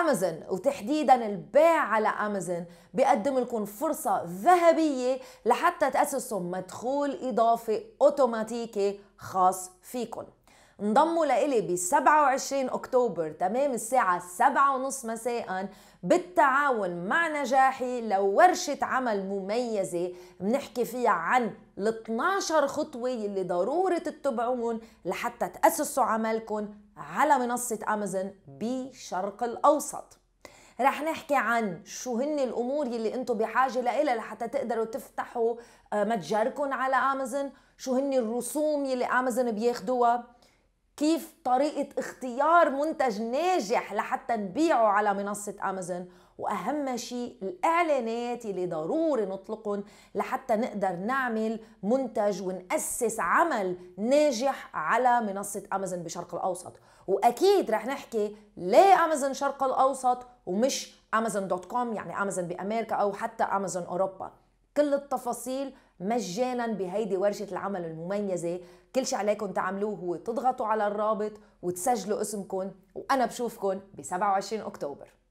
امازون وتحديدا البيع على امازون بيقدم لكم فرصه ذهبيه لحتى تاسسوا مدخول اضافي اوتوماتيكي خاص فيكم انضموا لإلي ب 27 أكتوبر تمام الساعة 7:30 مساء بالتعاون مع نجاحي لورشة عمل مميزة بنحكي فيها عن ال 12 خطوة اللي ضروري تتبعون لحتى تأسسوا عملكم على منصة أمازون بشرق الأوسط رح نحكي عن شو هن الامور يلي انتم بحاجه لها لحتى تقدروا تفتحوا آه، متجركم على امازون شو هن الرسوم يلي امازون بياخدوها كيف طريقة اختيار منتج ناجح لحتى نبيعه على منصة أمازون وأهم شيء الإعلانات اللي ضروري نطلقهم لحتى نقدر نعمل منتج ونأسس عمل ناجح على منصة أمازون بشرق الأوسط وأكيد رح نحكي ليه أمازون شرق الأوسط ومش أمازون دوت كوم يعني أمازون بأمريكا أو حتى أمازون أوروبا كل التفاصيل مجانا بهيدي ورشة العمل المميزة كل شي عليكم تعملوه هو تضغطوا على الرابط وتسجلوا اسمكم وأنا بشوفكم ب 27 أكتوبر